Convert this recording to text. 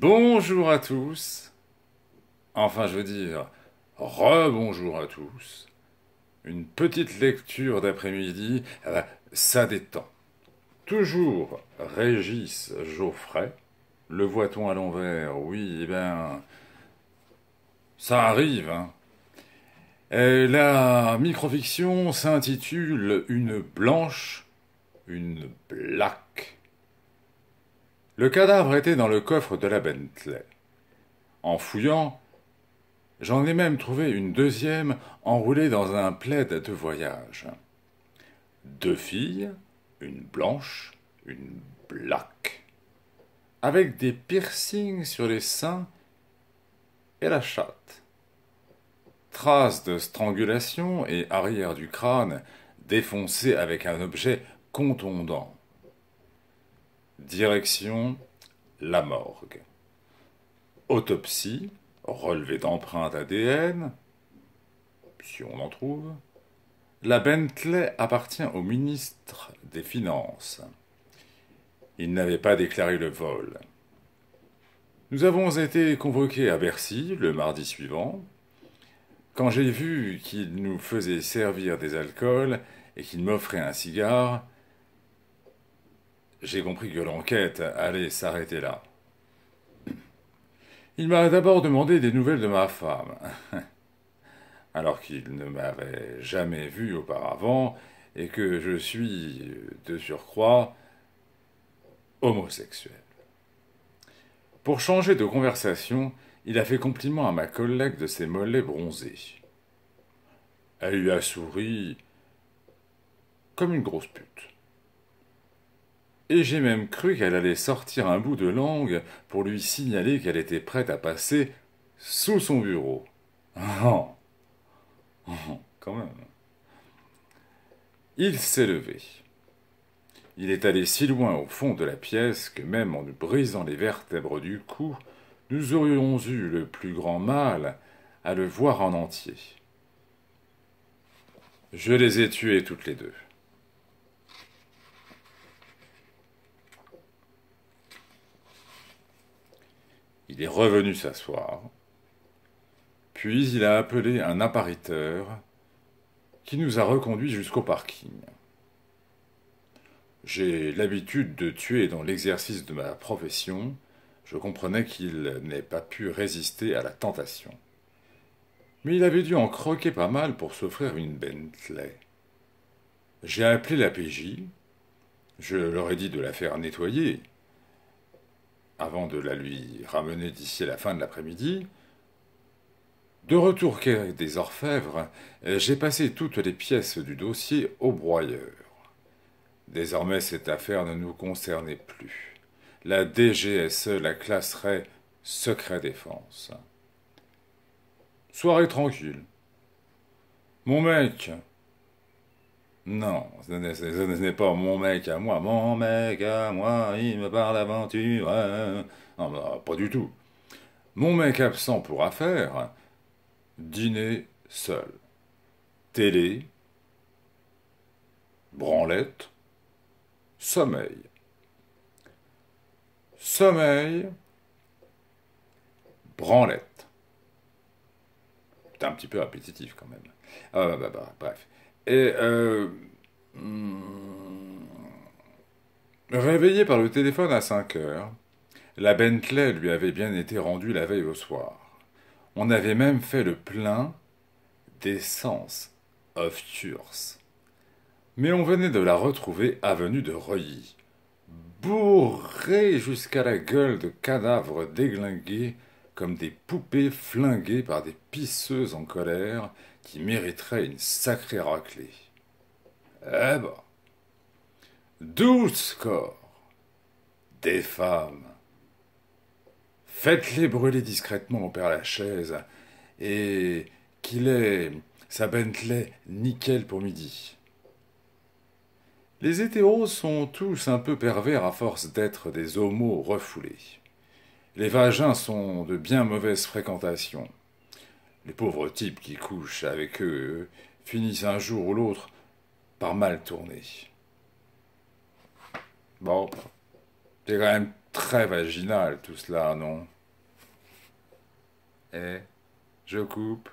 Bonjour à tous. Enfin, je veux dire, rebonjour à tous. Une petite lecture d'après-midi, euh, ça détend. Toujours Régis Geoffrey. Le voit-on à l'envers Oui, eh bien, ça arrive. Hein. Et euh, la microfiction s'intitule Une blanche, une Plaque. Le cadavre était dans le coffre de la Bentley. En fouillant, j'en ai même trouvé une deuxième enroulée dans un plaid de voyage. Deux filles, une blanche, une black, avec des piercings sur les seins et la chatte. Traces de strangulation et arrière du crâne défoncé avec un objet contondant. Direction la morgue. Autopsie, relevé d'empreintes ADN, si on en trouve. La Bentley appartient au ministre des Finances. Il n'avait pas déclaré le vol. Nous avons été convoqués à Bercy le mardi suivant. Quand j'ai vu qu'il nous faisait servir des alcools et qu'il m'offrait un cigare, j'ai compris que l'enquête allait s'arrêter là. Il m'a d'abord demandé des nouvelles de ma femme, alors qu'il ne m'avait jamais vu auparavant et que je suis, de surcroît, homosexuel. Pour changer de conversation, il a fait compliment à ma collègue de ses mollets bronzés. Elle lui a souri comme une grosse pute et j'ai même cru qu'elle allait sortir un bout de langue pour lui signaler qu'elle était prête à passer sous son bureau. quand même. Il s'est levé. Il est allé si loin au fond de la pièce que même en nous brisant les vertèbres du cou, nous aurions eu le plus grand mal à le voir en entier. Je les ai tuées toutes les deux. Il est revenu s'asseoir, puis il a appelé un appariteur qui nous a reconduits jusqu'au parking. J'ai l'habitude de tuer dans l'exercice de ma profession, je comprenais qu'il n'ait pas pu résister à la tentation. Mais il avait dû en croquer pas mal pour s'offrir une Bentley. J'ai appelé la PJ, je leur ai dit de la faire nettoyer, avant de la lui ramener d'ici la fin de l'après-midi. De retour quai des Orfèvres, j'ai passé toutes les pièces du dossier au broyeur. Désormais, cette affaire ne nous concernait plus. La DGSE la classerait secret défense. Soirée tranquille. Mon mec, non, ce n'est pas mon mec à moi. Mon mec à moi, il me parle d'aventure. Non, bah, pas du tout. Mon mec absent pour affaires. dîner seul, télé, branlette, sommeil. Sommeil, branlette. C'est un petit peu appétitif quand même. Ah, bah, bah, bah bref. Et euh, hmm, réveillé par le téléphone à 5 heures, la Bentley lui avait bien été rendue la veille au soir. On avait même fait le plein d'essence of turs Mais on venait de la retrouver avenue de Reuilly, bourrée jusqu'à la gueule de cadavres déglingués comme des poupées flinguées par des pisseuses en colère qui mériteraient une sacrée raclée. Eh ben Douze corps Des femmes Faites-les brûler discrètement au Père Lachaise et qu'il ait sa Bentley nickel pour midi. Les hétéros sont tous un peu pervers à force d'être des homos refoulés. Les vagins sont de bien mauvaise fréquentation. Les pauvres types qui couchent avec eux finissent un jour ou l'autre par mal tourner. Bon, c'est quand même très vaginal tout cela, non Eh, je coupe.